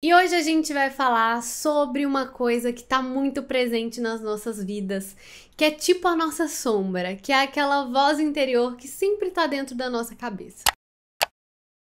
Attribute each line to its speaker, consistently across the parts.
Speaker 1: E hoje a gente vai falar sobre uma coisa que está muito presente nas nossas vidas, que é tipo a nossa sombra, que é aquela voz interior que sempre está dentro da nossa cabeça.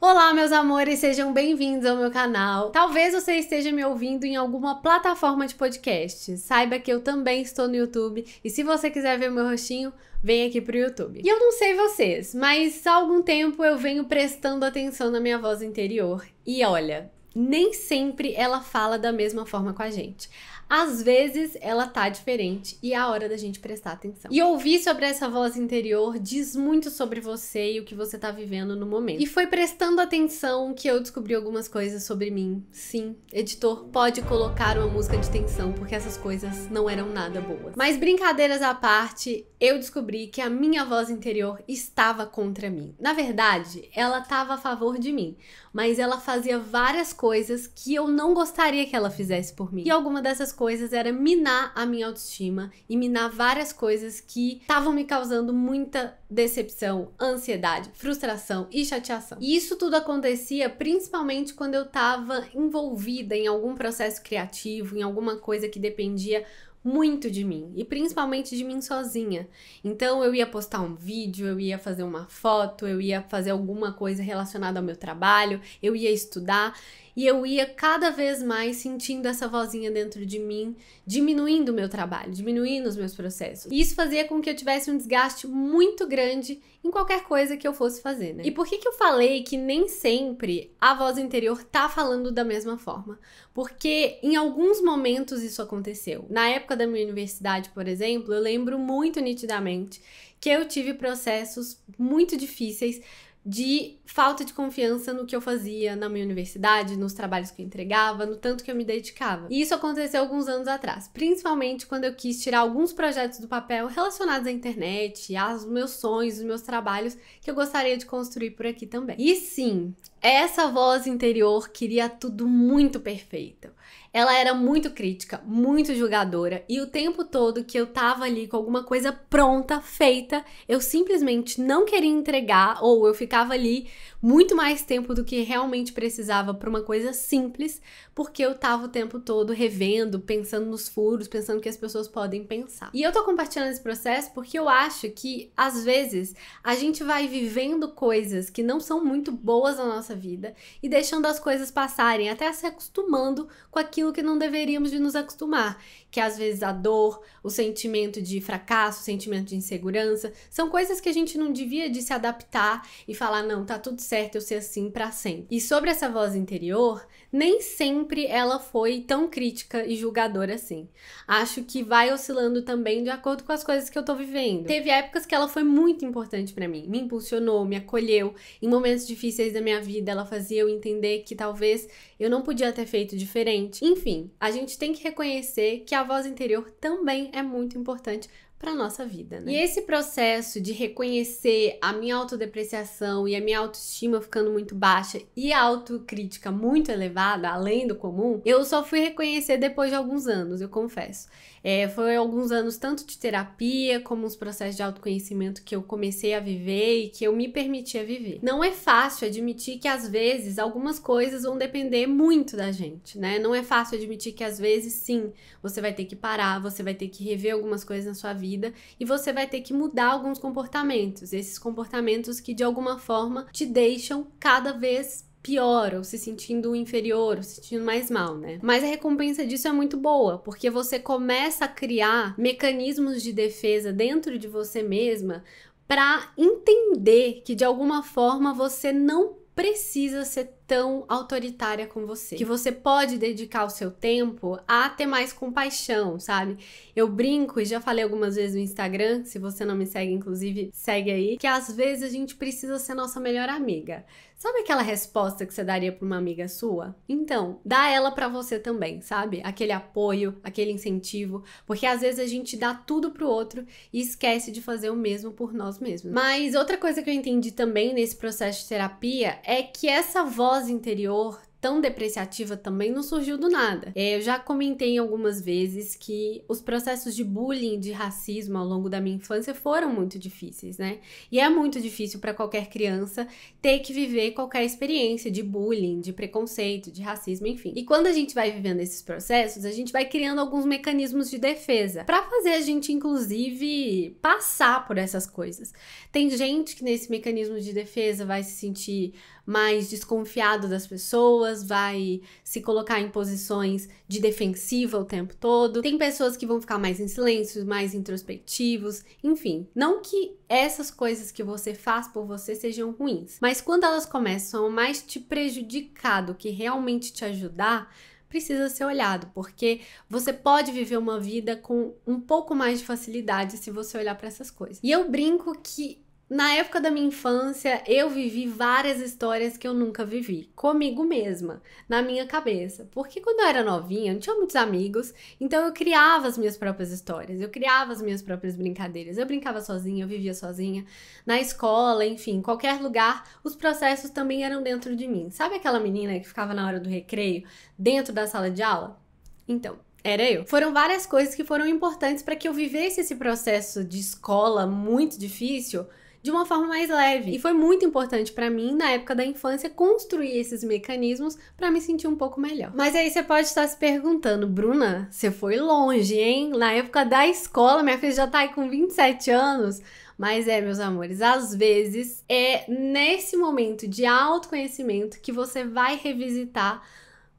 Speaker 1: Olá, meus amores, sejam bem-vindos ao meu canal. Talvez você esteja me ouvindo em alguma plataforma de podcast. Saiba que eu também estou no YouTube e se você quiser ver meu rostinho, vem aqui pro YouTube. E eu não sei vocês, mas há algum tempo eu venho prestando atenção na minha voz interior. E olha, nem sempre ela fala da mesma forma com a gente. Às vezes ela tá diferente e é a hora da gente prestar atenção. E ouvir sobre essa voz interior diz muito sobre você e o que você tá vivendo no momento. E foi prestando atenção que eu descobri algumas coisas sobre mim. Sim, editor pode colocar uma música de tensão porque essas coisas não eram nada boas. Mas brincadeiras à parte, eu descobri que a minha voz interior estava contra mim. Na verdade, ela estava a favor de mim, mas ela fazia várias coisas que eu não gostaria que ela fizesse por mim. E alguma dessas coisas era minar a minha autoestima e minar várias coisas que estavam me causando muita decepção, ansiedade, frustração e chateação. E isso tudo acontecia principalmente quando eu estava envolvida em algum processo criativo, em alguma coisa que dependia muito de mim e principalmente de mim sozinha. Então eu ia postar um vídeo, eu ia fazer uma foto, eu ia fazer alguma coisa relacionada ao meu trabalho, eu ia estudar e eu ia cada vez mais sentindo essa vozinha dentro de mim, diminuindo o meu trabalho, diminuindo os meus processos. E isso fazia com que eu tivesse um desgaste muito grande em qualquer coisa que eu fosse fazer, né? E por que, que eu falei que nem sempre a voz interior tá falando da mesma forma? Porque em alguns momentos isso aconteceu. Na época da minha universidade, por exemplo, eu lembro muito nitidamente que eu tive processos muito difíceis de falta de confiança no que eu fazia na minha universidade, nos trabalhos que eu entregava, no tanto que eu me dedicava. E isso aconteceu alguns anos atrás, principalmente quando eu quis tirar alguns projetos do papel relacionados à internet, aos meus sonhos, os meus trabalhos que eu gostaria de construir por aqui também. E sim, essa voz interior queria tudo muito perfeito. Ela era muito crítica, muito julgadora, e o tempo todo que eu tava ali com alguma coisa pronta, feita, eu simplesmente não queria entregar, ou eu ficava ali muito mais tempo do que realmente precisava para uma coisa simples, porque eu tava o tempo todo revendo, pensando nos furos, pensando que as pessoas podem pensar. E eu tô compartilhando esse processo porque eu acho que, às vezes, a gente vai vivendo coisas que não são muito boas na nossa nossa vida e deixando as coisas passarem, até se acostumando com aquilo que não deveríamos de nos acostumar, que é, às vezes a dor, o sentimento de fracasso, o sentimento de insegurança, são coisas que a gente não devia de se adaptar e falar não, tá tudo certo eu ser assim para sempre. E sobre essa voz interior, nem sempre ela foi tão crítica e julgadora assim. Acho que vai oscilando também de acordo com as coisas que eu tô vivendo. Teve épocas que ela foi muito importante para mim, me impulsionou, me acolheu. Em momentos difíceis da minha vida, ela fazia eu entender que talvez eu não podia ter feito diferente. Enfim, a gente tem que reconhecer que a voz interior também é muito importante para nossa vida, né? E esse processo de reconhecer a minha autodepreciação e a minha autoestima ficando muito baixa e a autocrítica muito elevada, além do comum, eu só fui reconhecer depois de alguns anos, eu confesso. É, foi alguns anos tanto de terapia como uns processos de autoconhecimento que eu comecei a viver e que eu me permiti a viver. Não é fácil admitir que às vezes algumas coisas vão depender muito da gente, né? Não é fácil admitir que às vezes sim, você vai ter que parar, você vai ter que rever algumas coisas na sua vida e você vai ter que mudar alguns comportamentos, esses comportamentos que de alguma forma te deixam cada vez pior, ou se sentindo inferior, ou se sentindo mais mal, né? Mas a recompensa disso é muito boa, porque você começa a criar mecanismos de defesa dentro de você mesma para entender que de alguma forma você não precisa ser tão autoritária com você. Que você pode dedicar o seu tempo a ter mais compaixão, sabe? Eu brinco e já falei algumas vezes no Instagram, se você não me segue, inclusive, segue aí, que às vezes a gente precisa ser nossa melhor amiga. Sabe aquela resposta que você daria para uma amiga sua? Então, dá ela para você também, sabe? Aquele apoio, aquele incentivo, porque às vezes a gente dá tudo pro outro e esquece de fazer o mesmo por nós mesmos. Mas outra coisa que eu entendi também nesse processo de terapia é que essa voz voz interior tão depreciativa também não surgiu do nada. É, eu já comentei algumas vezes que os processos de bullying, de racismo ao longo da minha infância foram muito difíceis, né? E é muito difícil para qualquer criança ter que viver qualquer experiência de bullying, de preconceito, de racismo, enfim. E quando a gente vai vivendo esses processos, a gente vai criando alguns mecanismos de defesa para fazer a gente, inclusive, passar por essas coisas. Tem gente que nesse mecanismo de defesa vai se sentir mais desconfiado das pessoas pessoas vai se colocar em posições de defensiva o tempo todo, tem pessoas que vão ficar mais em silêncio, mais introspectivos, enfim. Não que essas coisas que você faz por você sejam ruins, mas quando elas começam a mais te prejudicar do que realmente te ajudar, precisa ser olhado, porque você pode viver uma vida com um pouco mais de facilidade se você olhar para essas coisas. E eu brinco que na época da minha infância, eu vivi várias histórias que eu nunca vivi, comigo mesma, na minha cabeça. Porque quando eu era novinha, eu não tinha muitos amigos, então eu criava as minhas próprias histórias, eu criava as minhas próprias brincadeiras. Eu brincava sozinha, eu vivia sozinha, na escola, enfim, qualquer lugar, os processos também eram dentro de mim. Sabe aquela menina que ficava na hora do recreio, dentro da sala de aula? Então, era eu. Foram várias coisas que foram importantes para que eu vivesse esse processo de escola muito difícil de uma forma mais leve. E foi muito importante para mim, na época da infância, construir esses mecanismos para me sentir um pouco melhor. Mas aí você pode estar se perguntando, Bruna, você foi longe, hein? Na época da escola, minha filha já tá aí com 27 anos. Mas é, meus amores, às vezes é nesse momento de autoconhecimento que você vai revisitar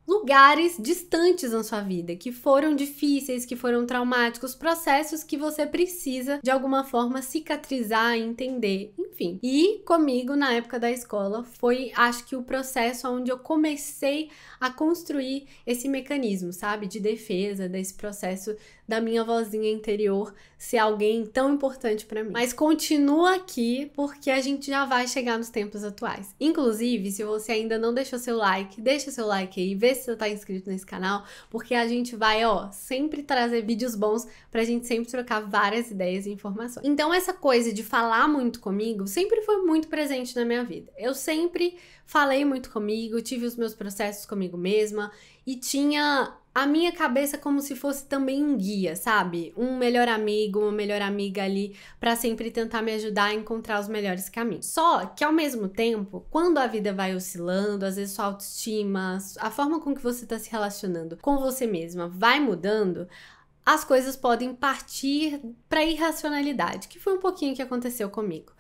Speaker 1: lugares distantes na sua vida, que foram difíceis, que foram traumáticos, processos que você precisa de alguma forma cicatrizar, entender, enfim. E comigo na época da escola foi, acho que o processo onde eu comecei a construir esse mecanismo, sabe, de defesa desse processo da minha vozinha interior ser alguém tão importante para mim. Mas continua aqui porque a gente já vai chegar nos tempos atuais. Inclusive, se você ainda não deixou seu like, deixa seu like aí, vê se você tá inscrito nesse canal, porque a gente vai, ó, sempre trazer vídeos bons pra gente sempre trocar várias ideias e informações. Então essa coisa de falar muito comigo sempre foi muito presente na minha vida. Eu sempre falei muito comigo, tive os meus processos comigo mesma e tinha a minha cabeça como se fosse também um guia, sabe? Um melhor amigo, uma melhor amiga ali para sempre tentar me ajudar a encontrar os melhores caminhos. Só que ao mesmo tempo, quando a vida vai oscilando, às vezes sua autoestima, a forma com que você está se relacionando com você mesma vai mudando, as coisas podem partir para irracionalidade, que foi um pouquinho que aconteceu comigo.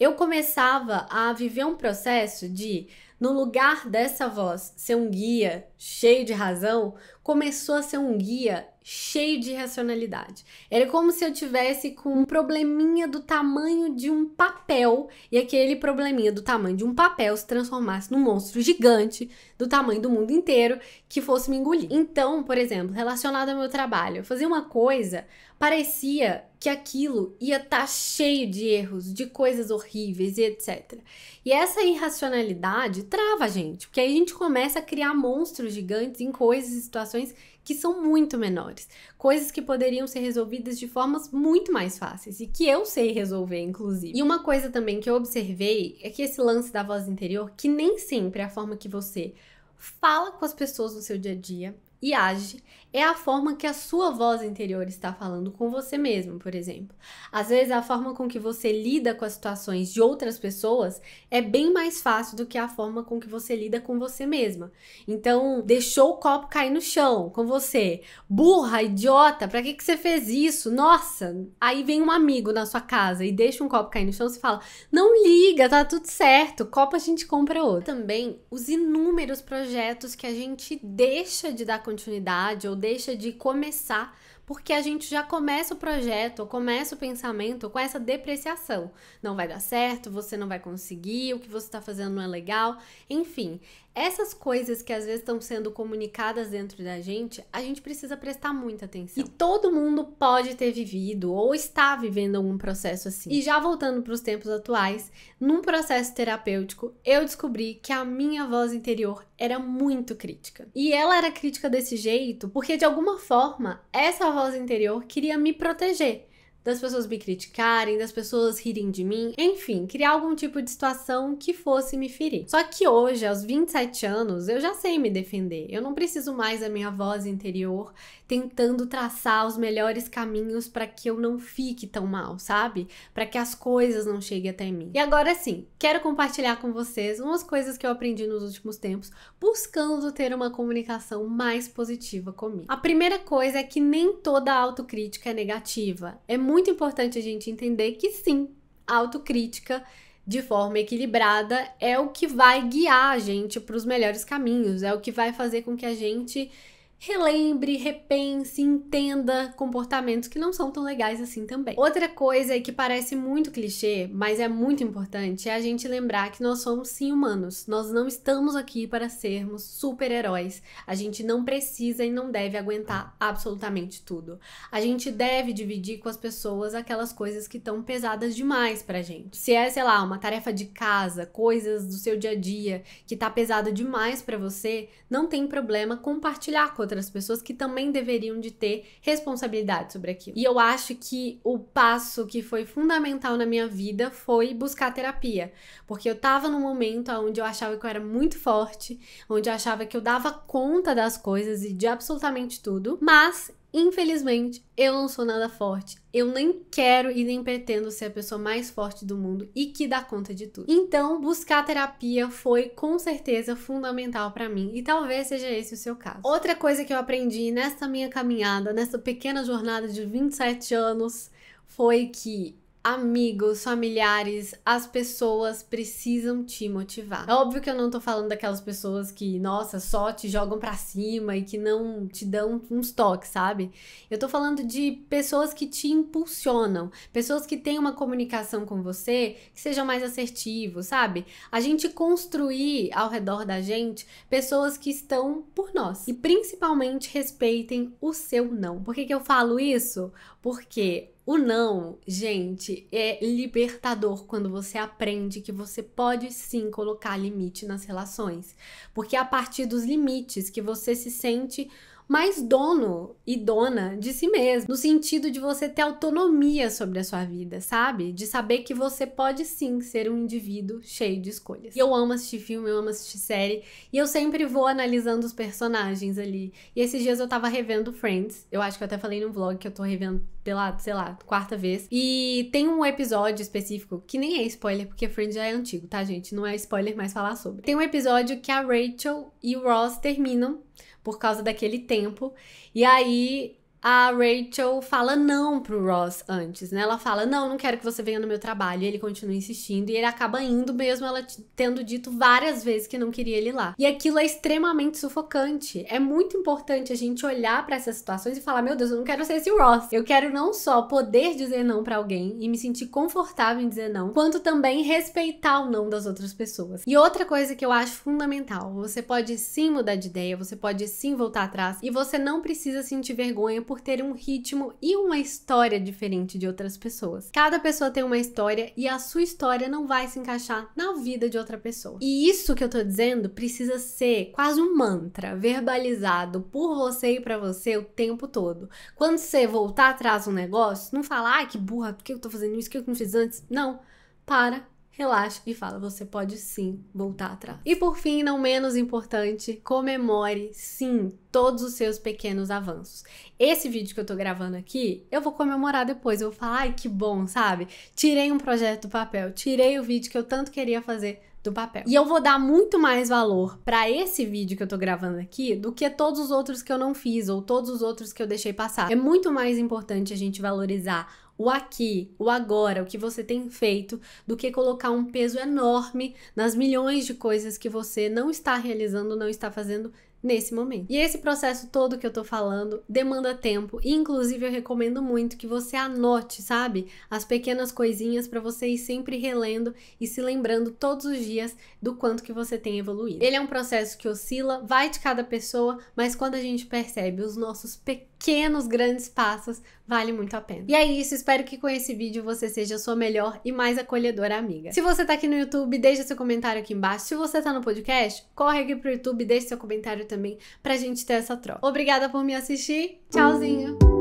Speaker 1: Eu começava a viver um processo de no lugar dessa voz ser um guia cheio de razão, começou a ser um guia cheio de racionalidade. Era como se eu tivesse com um probleminha do tamanho de um papel e aquele probleminha do tamanho de um papel se transformasse num monstro gigante do tamanho do mundo inteiro que fosse me engolir. Então, por exemplo, relacionado ao meu trabalho, fazer uma coisa parecia que aquilo ia estar tá cheio de erros, de coisas horríveis e etc. E essa irracionalidade trava a gente, porque aí a gente começa a criar monstros gigantes em coisas e situações que são muito menores, coisas que poderiam ser resolvidas de formas muito mais fáceis e que eu sei resolver, inclusive. E uma coisa também que eu observei é que esse lance da voz interior, que nem sempre é a forma que você fala com as pessoas no seu dia a dia e age, é a forma que a sua voz interior está falando com você mesmo, por exemplo. Às vezes, a forma com que você lida com as situações de outras pessoas é bem mais fácil do que a forma com que você lida com você mesma. Então, deixou o copo cair no chão com você. Burra, idiota, pra que, que você fez isso? Nossa! Aí vem um amigo na sua casa e deixa um copo cair no chão, você fala: não liga, tá tudo certo, copo a gente compra outro. Também os inúmeros projetos que a gente deixa de dar continuidade ou deixa de começar, porque a gente já começa o projeto, começa o pensamento com essa depreciação. Não vai dar certo, você não vai conseguir, o que você está fazendo não é legal, enfim. Essas coisas que às vezes estão sendo comunicadas dentro da gente, a gente precisa prestar muita atenção. E todo mundo pode ter vivido ou está vivendo algum processo assim. E já voltando para os tempos atuais, num processo terapêutico, eu descobri que a minha voz interior era muito crítica. E ela era crítica desse jeito porque de alguma forma essa voz interior queria me proteger das pessoas me criticarem, das pessoas rirem de mim, enfim, criar algum tipo de situação que fosse me ferir. Só que hoje, aos 27 anos, eu já sei me defender. Eu não preciso mais da minha voz interior tentando traçar os melhores caminhos para que eu não fique tão mal, sabe? Para que as coisas não cheguem até mim. E agora sim, quero compartilhar com vocês umas coisas que eu aprendi nos últimos tempos, buscando ter uma comunicação mais positiva comigo. A primeira coisa é que nem toda autocrítica é negativa. É muito muito importante a gente entender que sim, a autocrítica de forma equilibrada é o que vai guiar a gente para os melhores caminhos, é o que vai fazer com que a gente relembre, repense, entenda comportamentos que não são tão legais assim também. Outra coisa que parece muito clichê, mas é muito importante, é a gente lembrar que nós somos sim humanos. Nós não estamos aqui para sermos super-heróis. A gente não precisa e não deve aguentar absolutamente tudo. A gente deve dividir com as pessoas aquelas coisas que estão pesadas demais pra gente. Se é, sei lá, uma tarefa de casa, coisas do seu dia a dia que tá pesada demais para você, não tem problema compartilhar com outras pessoas que também deveriam de ter responsabilidade sobre aquilo. E eu acho que o passo que foi fundamental na minha vida foi buscar terapia, porque eu tava num momento onde eu achava que eu era muito forte, onde eu achava que eu dava conta das coisas e de absolutamente tudo, mas Infelizmente, eu não sou nada forte. Eu nem quero e nem pretendo ser a pessoa mais forte do mundo e que dá conta de tudo. Então, buscar terapia foi com certeza fundamental para mim e talvez seja esse o seu caso. Outra coisa que eu aprendi nessa minha caminhada, nessa pequena jornada de 27 anos, foi que amigos, familiares, as pessoas precisam te motivar. É óbvio que eu não tô falando daquelas pessoas que, nossa, só te jogam pra cima e que não te dão uns toques, sabe? Eu tô falando de pessoas que te impulsionam, pessoas que têm uma comunicação com você que seja mais assertivo, sabe? A gente construir ao redor da gente pessoas que estão por nós e principalmente respeitem o seu não. Por que, que eu falo isso? Porque o não, gente, é libertador quando você aprende que você pode sim colocar limite nas relações. Porque é a partir dos limites que você se sente mais dono e dona de si mesmo, no sentido de você ter autonomia sobre a sua vida, sabe? De saber que você pode sim ser um indivíduo cheio de escolhas. E eu amo assistir filme, eu amo assistir série, e eu sempre vou analisando os personagens ali. E esses dias eu tava revendo Friends, eu acho que eu até falei num vlog que eu tô revendo pela, sei lá, quarta vez. E tem um episódio específico, que nem é spoiler, porque Friends já é antigo, tá, gente? Não é spoiler mais falar sobre. Tem um episódio que a Rachel e o Ross terminam por causa daquele tempo. E aí a Rachel fala não pro Ross antes, né? Ela fala: "Não, não quero que você venha no meu trabalho". E ele continua insistindo e ele acaba indo mesmo ela tendo dito várias vezes que não queria ele lá. E aquilo é extremamente sufocante. É muito importante a gente olhar para essas situações e falar: "Meu Deus, eu não quero ser esse Ross. Eu quero não só poder dizer não para alguém e me sentir confortável em dizer não, quanto também respeitar o não das outras pessoas". E outra coisa que eu acho fundamental, você pode sim mudar de ideia, você pode sim voltar atrás e você não precisa sentir vergonha por por ter um ritmo e uma história diferente de outras pessoas. Cada pessoa tem uma história e a sua história não vai se encaixar na vida de outra pessoa. E isso que eu tô dizendo precisa ser quase um mantra verbalizado por você e para você o tempo todo. Quando você voltar atrás um negócio, não falar, que burra, por que eu tô fazendo isso, que eu não fiz antes? Não. Para, relaxa e fala: você pode sim voltar atrás. E por fim, não menos importante, comemore sim todos os seus pequenos avanços. Esse vídeo que eu tô gravando aqui, eu vou comemorar depois, eu vou falar: ai que bom, sabe? Tirei um projeto do papel, tirei o vídeo que eu tanto queria fazer do papel. E eu vou dar muito mais valor para esse vídeo que eu tô gravando aqui do que todos os outros que eu não fiz ou todos os outros que eu deixei passar. É muito mais importante a gente valorizar o aqui, o agora, o que você tem feito, do que colocar um peso enorme nas milhões de coisas que você não está realizando, não está fazendo nesse momento. E esse processo todo que eu tô falando demanda tempo, e inclusive eu recomendo muito que você anote, sabe, as pequenas coisinhas para você ir sempre relendo e se lembrando todos os dias do quanto que você tem evoluído. Ele é um processo que oscila, vai de cada pessoa, mas quando a gente percebe os nossos pequenos pequenos, grandes passos, vale muito a pena. E é isso, espero que com esse vídeo você seja a sua melhor e mais acolhedora amiga. Se você tá aqui no YouTube, deixa seu comentário aqui embaixo. Se você tá no podcast, corre aqui pro YouTube, deixa seu comentário também pra gente ter essa troca. Obrigada por me assistir, tchauzinho!